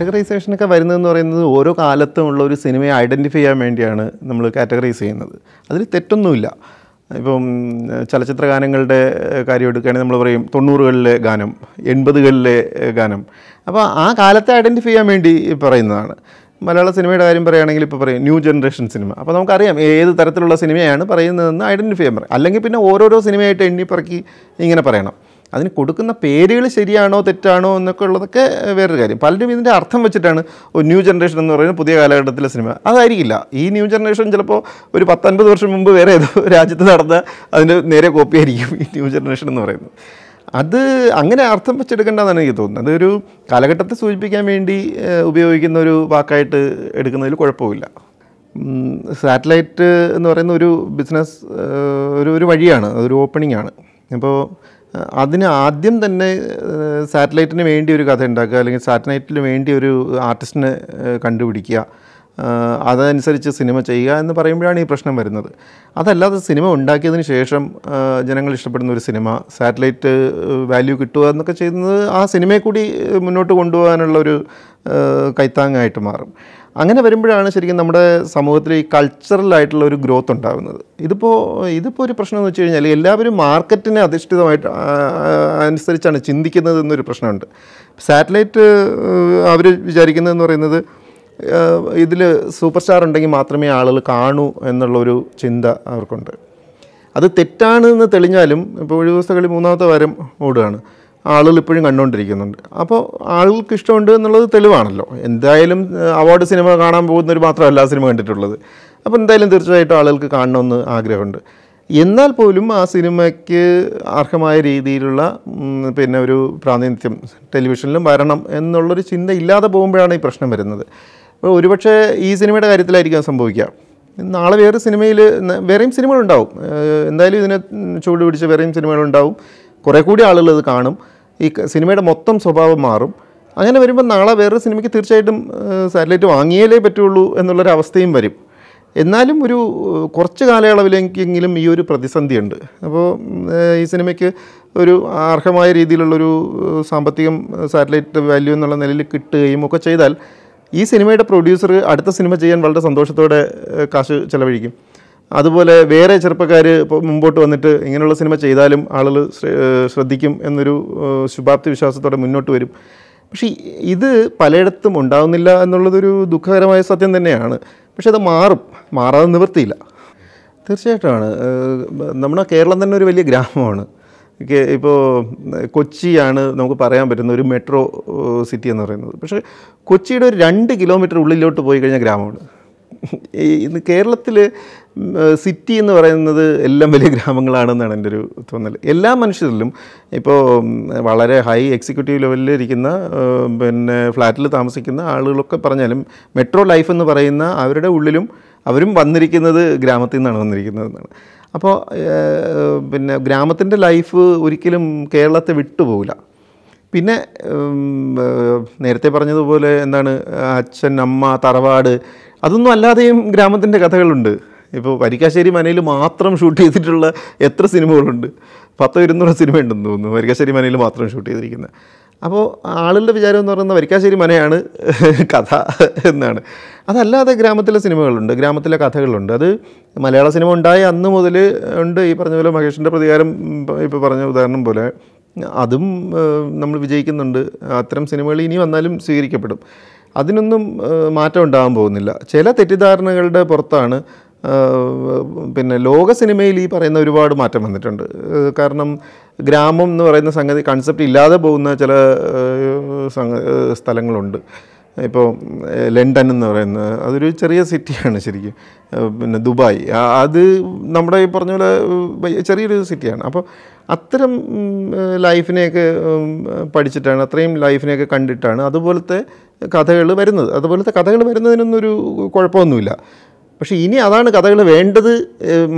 കാറ്റഗറൈസേഷനൊക്കെ വരുന്നതെന്ന് പറയുന്നത് ഓരോ ഉള്ള ഒരു സിനിമയെ ഐഡൻറ്റിഫൈ ചെയ്യാൻ വേണ്ടിയാണ് നമ്മൾ കാറ്റഗറൈസ് ചെയ്യുന്നത് അതിൽ തെറ്റൊന്നുമില്ല ഇപ്പം ചലച്ചിത്ര ഗാനങ്ങളുടെ കാര്യം എടുക്കുകയാണെങ്കിൽ നമ്മൾ പറയും തൊണ്ണൂറുകളിലെ ഗാനം എൺപതുകളിലെ ഗാനം അപ്പോൾ ആ കാലത്തെ ഐഡൻറ്റിഫൈ ചെയ്യാൻ വേണ്ടി പറയുന്നതാണ് മലയാള സിനിമയുടെ കാര്യം പറയുകയാണെങ്കിൽ ഇപ്പോൾ പറയും ന്യൂ ജനറേഷൻ സിനിമ അപ്പോൾ നമുക്കറിയാം ഏത് തരത്തിലുള്ള സിനിമയാണ് പറയുന്നതെന്ന് ഐഡൻറ്റിഫൈ ചെയ്യാൻ പറയാം അല്ലെങ്കിൽ പിന്നെ ഓരോരോ സിനിമയായിട്ട് എണ്ണിപ്പറക്കി ഇങ്ങനെ പറയണം അതിന് കൊടുക്കുന്ന പേരുകൾ ശരിയാണോ തെറ്റാണോ എന്നൊക്കെ ഉള്ളതൊക്കെ വേറൊരു കാര്യം പലരും ഇതിൻ്റെ അർത്ഥം വെച്ചിട്ടാണ് ഒരു ന്യൂ ജനറേഷൻ എന്ന് പറയുന്നത് പുതിയ കാലഘട്ടത്തിലെ സിനിമ അതായിരിക്കില്ല ഈ ന്യൂ ജനറേഷൻ ചിലപ്പോൾ ഒരു പത്തൊൻപത് വർഷം മുമ്പ് വേറെ ഏതോ രാജ്യത്ത് നടന്ന അതിൻ്റെ നേരെ കോപ്പി ആയിരിക്കും ഈ ന്യൂ ജനറേഷൻ എന്ന് പറയുന്നത് അത് അങ്ങനെ അർത്ഥം വെച്ചെടുക്കേണ്ടതാണ് എനിക്ക് തോന്നുന്നത് അതൊരു കാലഘട്ടത്തെ സൂചിപ്പിക്കാൻ വേണ്ടി ഉപയോഗിക്കുന്ന ഒരു വാക്കായിട്ട് എടുക്കുന്നതിൽ കുഴപ്പമില്ല സാറ്റലൈറ്റ് എന്ന് പറയുന്ന ഒരു ബിസിനസ് ഒരു ഒരു വഴിയാണ് അതൊരു ഓപ്പണിംഗ് ആണ് ഇപ്പോൾ അതിന് ആദ്യം തന്നെ സാറ്റലൈറ്റിന് വേണ്ടി ഒരു കഥ ഉണ്ടാക്കുക അല്ലെങ്കിൽ സാറ്റലൈറ്റിന് വേണ്ടി ഒരു ആർട്ടിസ്റ്റിനെ കണ്ടുപിടിക്കുക അതനുസരിച്ച് സിനിമ ചെയ്യുക എന്ന് പറയുമ്പോഴാണ് ഈ പ്രശ്നം വരുന്നത് അതല്ലാതെ സിനിമ ഉണ്ടാക്കിയതിന് ശേഷം ജനങ്ങൾ ഇഷ്ടപ്പെടുന്ന ഒരു സിനിമ സാറ്റലൈറ്റ് വാല്യൂ കിട്ടുക എന്നൊക്കെ ചെയ്യുന്നത് ആ സിനിമയെ കൂടി മുന്നോട്ട് കൊണ്ടുപോകാനുള്ള ഒരു കൈത്താങ്ങായിട്ട് മാറും അങ്ങനെ വരുമ്പോഴാണ് ശരിക്കും നമ്മുടെ സമൂഹത്തിൽ ഈ കൾച്ചറലായിട്ടുള്ള ഒരു ഗ്രോത്ത് ഉണ്ടാകുന്നത് ഇതിപ്പോൾ ഇതിപ്പോൾ ഒരു പ്രശ്നം എന്ന് വെച്ച് കഴിഞ്ഞാൽ എല്ലാവരും മാർക്കറ്റിനെ അധിഷ്ഠിതമായിട്ട് അനുസരിച്ചാണ് ചിന്തിക്കുന്നത് എന്നൊരു പ്രശ്നമുണ്ട് സാറ്റലൈറ്റ് അവർ വിചാരിക്കുന്നതെന്ന് പറയുന്നത് ഇതിൽ സൂപ്പർ സ്റ്റാർ ഉണ്ടെങ്കിൽ മാത്രമേ ആളുകൾ കാണൂ എന്നുള്ളൊരു ചിന്ത അവർക്കുണ്ട് അത് തെറ്റാണെന്ന് തെളിഞ്ഞാലും ഇപ്പോൾ ഒരു ദിവസത്തെ കളി മൂന്നാമത്തെ വാരം ഓടുകയാണ് ആളുകൾ ഇപ്പോഴും കണ്ടുകൊണ്ടിരിക്കുന്നുണ്ട് അപ്പോൾ ആളുകൾക്ക് ഇഷ്ടമുണ്ട് എന്നുള്ളത് തെളിവാണല്ലോ എന്തായാലും അവാർഡ് സിനിമ കാണാൻ പോകുന്നവർ മാത്രമല്ല സിനിമ കണ്ടിട്ടുള്ളത് അപ്പോൾ എന്തായാലും തീർച്ചയായിട്ടും ആളുകൾക്ക് കാണണമെന്ന് ആഗ്രഹമുണ്ട് എന്നാൽ പോലും ആ സിനിമയ്ക്ക് അർഹമായ രീതിയിലുള്ള പിന്നെ ഒരു പ്രാതിനിധ്യം ടെലിവിഷനിലും വരണം എന്നുള്ളൊരു ചിന്ത ഇല്ലാതെ പോകുമ്പോഴാണ് ഈ പ്രശ്നം വരുന്നത് ഒരുപക്ഷെ ഈ സിനിമയുടെ കാര്യത്തിലായിരിക്കാം സംഭവിക്കുക നാളെ വേറെ സിനിമയിൽ വേറെയും സിനിമകളുണ്ടാവും എന്തായാലും ഇതിനെ ചൂട് പിടിച്ച് വേറെയും സിനിമകളുണ്ടാവും കുറേ കൂടി ആളുകൾ ഇത് കാണും ഈ സിനിമയുടെ മൊത്തം സ്വഭാവം മാറും അങ്ങനെ വരുമ്പോൾ നാളെ വേറൊരു സിനിമയ്ക്ക് തീർച്ചയായിട്ടും സാറ്റലൈറ്റ് വാങ്ങിയാലേ പറ്റുള്ളൂ എന്നുള്ളൊരവസ്ഥയും അവസ്ഥയും വരും എന്നാലും ഒരു കുറച്ച് കാലയളവിലേക്കെങ്കിലും ഈ ഒരു പ്രതിസന്ധിയുണ്ട് അപ്പോൾ ഈ സിനിമയ്ക്ക് ഒരു അർഹമായ രീതിയിലുള്ളൊരു സാമ്പത്തികം സാറ്റലൈറ്റ് വാല്യൂ എന്നുള്ള നിലയിൽ കിട്ടുകയും ഒക്കെ ചെയ്താൽ ഈ സിനിമയുടെ പ്രൊഡ്യൂസർ അടുത്ത സിനിമ ചെയ്യാൻ വളരെ സന്തോഷത്തോടെ കാശ് ചിലവഴിക്കും അതുപോലെ വേറെ ചെറുപ്പക്കാർ മുമ്പോട്ട് വന്നിട്ട് ഇങ്ങനെയുള്ള സിനിമ ചെയ്താലും ആളുകൾ ശ്രദ്ധിക്കും എന്നൊരു ശുഭാപ്തി വിശ്വാസത്തോടെ മുന്നോട്ട് വരും പക്ഷേ ഇത് പലയിടത്തും ഉണ്ടാകുന്നില്ല എന്നുള്ളതൊരു ദുഃഖകരമായ സത്യം തന്നെയാണ് പക്ഷേ അത് മാറും മാറാതെ നിവൃത്തിയില്ല തീർച്ചയായിട്ടുമാണ് നമ്മുടെ കേരളം തന്നെ ഒരു വലിയ ഗ്രാമമാണ് ഇപ്പോൾ കൊച്ചിയാണ് നമുക്ക് പറയാൻ പറ്റുന്ന ഒരു മെട്രോ സിറ്റി എന്ന് പറയുന്നത് പക്ഷേ കൊച്ചിയുടെ ഒരു രണ്ട് കിലോമീറ്റർ ഉള്ളിലോട്ട് പോയി കഴിഞ്ഞാൽ ഗ്രാമമാണ് ഇന്ന് കേരളത്തിൽ സിറ്റി എന്ന് പറയുന്നത് എല്ലാം വലിയ ഗ്രാമങ്ങളാണെന്നാണ് എൻ്റെ ഒരു തോന്നൽ എല്ലാ മനുഷ്യരിലും ഇപ്പോൾ വളരെ ഹൈ എക്സിക്യൂട്ടീവ് ലെവലിൽ ഇരിക്കുന്ന പിന്നെ ഫ്ലാറ്റിൽ താമസിക്കുന്ന ആളുകളൊക്കെ പറഞ്ഞാലും മെട്രോ ലൈഫ് എന്ന് പറയുന്ന അവരുടെ ഉള്ളിലും അവരും വന്നിരിക്കുന്നത് ഗ്രാമത്തിൽ നിന്നാണ് വന്നിരിക്കുന്നതെന്നാണ് അപ്പോൾ പിന്നെ ഗ്രാമത്തിൻ്റെ ലൈഫ് ഒരിക്കലും കേരളത്തെ വിട്ടുപോകില്ല പിന്നെ നേരത്തെ പറഞ്ഞതുപോലെ എന്താണ് അച്ഛൻ അമ്മ തറവാട് അതൊന്നും അല്ലാതെയും ഗ്രാമത്തിൻ്റെ കഥകളുണ്ട് ഇപ്പോൾ വരിക്കാശ്ശേരി മനയിൽ മാത്രം ഷൂട്ട് ചെയ്തിട്ടുള്ള എത്ര സിനിമകളുണ്ട് പത്തോ ഇരുന്നൂറ് സിനിമ ഉണ്ടെന്ന് തോന്നുന്നു വരിക്കാശ്ശേരി മനയിൽ മാത്രം ഷൂട്ട് ചെയ്തിരിക്കുന്നത് അപ്പോൾ ആളുകളുടെ വിചാരം എന്ന് പറയുന്നത് വരിക്കാശ്ശേരി മനയാണ് കഥ എന്നാണ് അതല്ലാതെ ഗ്രാമത്തിലെ സിനിമകളുണ്ട് ഗ്രാമത്തിലെ കഥകളുണ്ട് അത് മലയാള സിനിമ ഉണ്ടായ അന്ന് മുതൽ ഉണ്ട് ഈ പറഞ്ഞ പോലെ മഹേഷിൻ്റെ പ്രതികാരം ഇപ്പോൾ പറഞ്ഞ ഉദാഹരണം പോലെ അതും നമ്മൾ വിജയിക്കുന്നുണ്ട് അത്തരം സിനിമകൾ ഇനി വന്നാലും സ്വീകരിക്കപ്പെടും അതിനൊന്നും മാറ്റം ഉണ്ടാകാൻ പോകുന്നില്ല ചില തെറ്റിദ്ധാരണകളുടെ പുറത്താണ് പിന്നെ ലോക സിനിമയിൽ ഈ പറയുന്ന ഒരുപാട് മാറ്റം വന്നിട്ടുണ്ട് കാരണം ഗ്രാമം എന്ന് പറയുന്ന സംഗതി കൺസെപ്റ്റ് ഇല്ലാതെ പോകുന്ന ചില സ്ഥലങ്ങളുണ്ട് ഇപ്പോൾ ലണ്ടൻ എന്ന് പറയുന്നത് അതൊരു ചെറിയ സിറ്റിയാണ് ശരിക്കും പിന്നെ ദുബായ് അത് നമ്മുടെ ഈ പറഞ്ഞ പോലെ ചെറിയൊരു സിറ്റിയാണ് അപ്പോൾ അത്തരം ലൈഫിനെയൊക്കെ പഠിച്ചിട്ടാണ് അത്രയും ലൈഫിനെയൊക്കെ കണ്ടിട്ടാണ് അതുപോലത്തെ കഥകൾ വരുന്നത് അതുപോലത്തെ കഥകൾ ഒരു കുഴപ്പമൊന്നുമില്ല പക്ഷേ ഇനി അതാണ് കഥകൾ വേണ്ടത്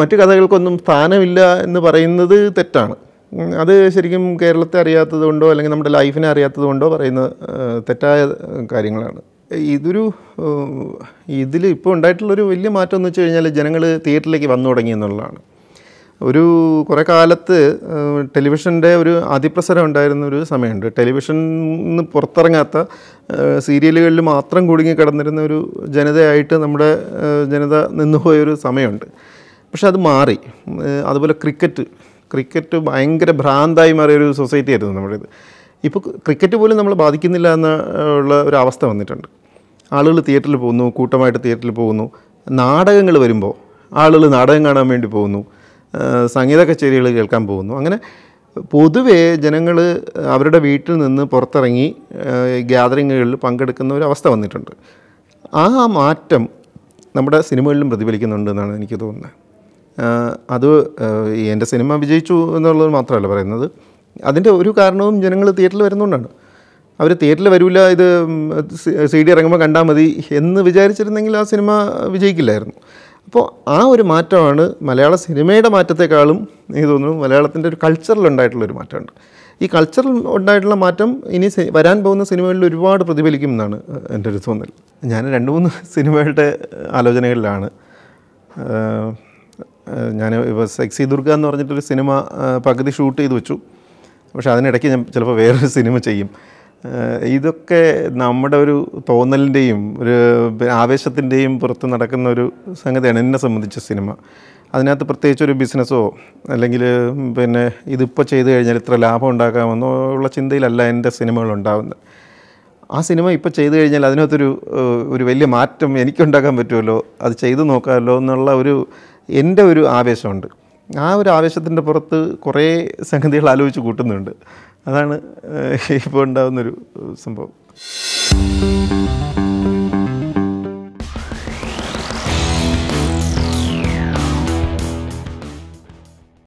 മറ്റു കഥകൾക്കൊന്നും സ്ഥാനമില്ല എന്ന് പറയുന്നത് തെറ്റാണ് അത് ശരിക്കും കേരളത്തെ അറിയാത്തത് കൊണ്ടോ അല്ലെങ്കിൽ നമ്മുടെ ലൈഫിനെ അറിയാത്തത് കൊണ്ടോ പറയുന്ന തെറ്റായ കാര്യങ്ങളാണ് ഇതൊരു ഇതിൽ ഇപ്പോൾ ഉണ്ടായിട്ടുള്ളൊരു വലിയ മാറ്റം എന്ന് വെച്ച് കഴിഞ്ഞാൽ ജനങ്ങൾ തിയേറ്ററിലേക്ക് വന്നു തുടങ്ങി എന്നുള്ളതാണ് ഒരു കുറേ കാലത്ത് ടെലിവിഷൻ്റെ ഒരു അതിപ്രസരം ഉണ്ടായിരുന്ന ഒരു സമയമുണ്ട് നിന്ന് പുറത്തിറങ്ങാത്ത സീരിയലുകളിൽ മാത്രം കുടുങ്ങി കിടന്നിരുന്ന ഒരു ജനതയായിട്ട് നമ്മുടെ ജനത നിന്നുപോയൊരു സമയമുണ്ട് പക്ഷെ അത് മാറി അതുപോലെ ക്രിക്കറ്റ് ക്രിക്കറ്റ് ഭയങ്കര ഭ്രാന്തായി മാറിയൊരു സൊസൈറ്റി ആയിരുന്നു നമ്മുടേത് ഇപ്പോൾ ക്രിക്കറ്റ് പോലും നമ്മളെ ബാധിക്കുന്നില്ല എന്നുള്ള ഒരു അവസ്ഥ വന്നിട്ടുണ്ട് ആളുകൾ തിയേറ്ററിൽ പോകുന്നു കൂട്ടമായിട്ട് തിയേറ്ററിൽ പോകുന്നു നാടകങ്ങൾ വരുമ്പോൾ ആളുകൾ നാടകം കാണാൻ വേണ്ടി പോകുന്നു സംഗീത കച്ചേരികൾ കേൾക്കാൻ പോകുന്നു അങ്ങനെ പൊതുവേ ജനങ്ങൾ അവരുടെ വീട്ടിൽ നിന്ന് പുറത്തിറങ്ങി ഗ്യാതറിങ്ങുകളിൽ പങ്കെടുക്കുന്ന ഒരു അവസ്ഥ വന്നിട്ടുണ്ട് ആ മാറ്റം നമ്മുടെ സിനിമകളിലും പ്രതിഫലിക്കുന്നുണ്ട് എന്നാണ് എനിക്ക് തോന്നുന്നത് അത് എൻ്റെ സിനിമ വിജയിച്ചു എന്നുള്ളത് മാത്രമല്ല പറയുന്നത് അതിൻ്റെ ഒരു കാരണവും ജനങ്ങൾ തിയേറ്ററിൽ വരുന്നുകൊണ്ടാണ് അവർ തിയേറ്ററിൽ വരില്ല ഇത് സി ഡി ഇറങ്ങുമ്പോൾ കണ്ടാൽ മതി എന്ന് വിചാരിച്ചിരുന്നെങ്കിൽ ആ സിനിമ വിജയിക്കില്ലായിരുന്നു അപ്പോൾ ആ ഒരു മാറ്റമാണ് മലയാള സിനിമയുടെ മാറ്റത്തെക്കാളും എനിക്ക് തോന്നുന്നു മലയാളത്തിൻ്റെ ഒരു കൾച്ചറിൽ ഉണ്ടായിട്ടുള്ളൊരു മാറ്റമുണ്ട് ഈ കൾച്ചറിൽ ഉണ്ടായിട്ടുള്ള മാറ്റം ഇനി വരാൻ പോകുന്ന സിനിമകളിൽ ഒരുപാട് പ്രതിഫലിക്കും എന്നാണ് എൻ്റെ ഒരു തോന്നൽ ഞാൻ രണ്ട് മൂന്ന് സിനിമകളുടെ ആലോചനകളിലാണ് ഞാൻ ഇപ്പോൾ സെക്സി ദുർഗ എന്ന് പറഞ്ഞിട്ടൊരു സിനിമ പകുതി ഷൂട്ട് ചെയ്ത് വെച്ചു പക്ഷേ അതിനിടയ്ക്ക് ഞാൻ ചിലപ്പോൾ വേറൊരു സിനിമ ചെയ്യും ഇതൊക്കെ നമ്മുടെ ഒരു തോന്നലിൻ്റെയും ഒരു ആവേശത്തിൻ്റെയും പുറത്ത് നടക്കുന്ന ഒരു സംഗതിയാണ് എന്നെ സംബന്ധിച്ച സിനിമ അതിനകത്ത് പ്രത്യേകിച്ച് ഒരു ബിസിനസ്സോ അല്ലെങ്കിൽ പിന്നെ ഇതിപ്പോൾ ചെയ്തു കഴിഞ്ഞാൽ ഇത്ര ലാഭം ഉണ്ടാക്കാമെന്നോ ഉള്ള ചിന്തയിലല്ല എൻ്റെ സിനിമകൾ ഉണ്ടാകുന്നത് ആ സിനിമ ഇപ്പോൾ ചെയ്തു കഴിഞ്ഞാൽ അതിനകത്തൊരു ഒരു വലിയ മാറ്റം എനിക്കുണ്ടാക്കാൻ പറ്റുമല്ലോ അത് ചെയ്തു നോക്കാമല്ലോ എന്നുള്ള ഒരു എൻ്റെ ഒരു ആവേശമുണ്ട് ആ ഒരു ആവേശത്തിൻ്റെ പുറത്ത് കുറേ സംഗതികൾ ആലോചിച്ച് കൂട്ടുന്നുണ്ട് അതാണ് ഇപ്പോൾ ഉണ്ടാകുന്നൊരു സംഭവം